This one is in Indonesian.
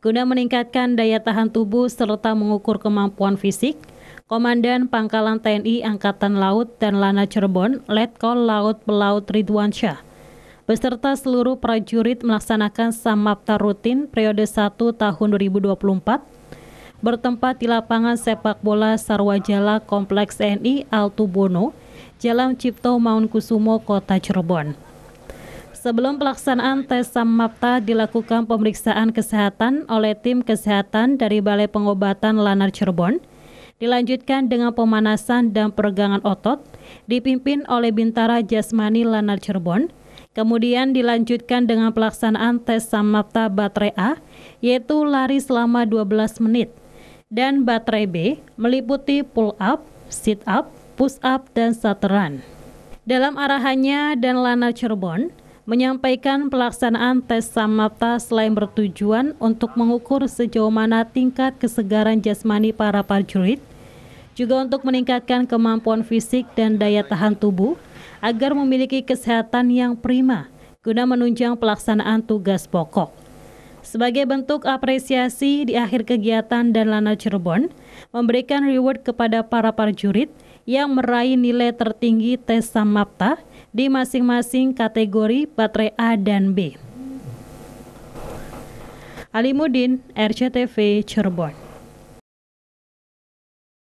Guna meningkatkan daya tahan tubuh serta mengukur kemampuan fisik, Komandan Pangkalan TNI Angkatan Laut dan Lana Cirebon, Letkol Laut Pelaut Ridwan Syah, beserta seluruh prajurit melaksanakan samapta rutin periode 1 tahun 2024 bertempat di lapangan sepak bola Sarwajala Kompleks TNI Altubono, Jalan Cipto Maun Kusumo, Kota Cirebon. Sebelum pelaksanaan tes SAMAPTA dilakukan pemeriksaan kesehatan oleh tim kesehatan dari Balai Pengobatan Lanar Cirebon, dilanjutkan dengan pemanasan dan peregangan otot, dipimpin oleh Bintara Jasmani Lanar Cirebon, kemudian dilanjutkan dengan pelaksanaan tes SAMAPTA baterai A, yaitu lari selama 12 menit, dan baterai B meliputi pull up, sit up, push up, dan sateran. Dalam arahannya dan Lana Cirebon, menyampaikan pelaksanaan tes samapta selain bertujuan untuk mengukur sejauh mana tingkat kesegaran jasmani para prajurit, juga untuk meningkatkan kemampuan fisik dan daya tahan tubuh agar memiliki kesehatan yang prima guna menunjang pelaksanaan tugas pokok. Sebagai bentuk apresiasi di akhir kegiatan dan Lana Cirebon memberikan reward kepada para prajurit yang meraih nilai tertinggi tes Samapta di masing-masing kategori baterai A dan B. Alimudin, RCTV Cirebon.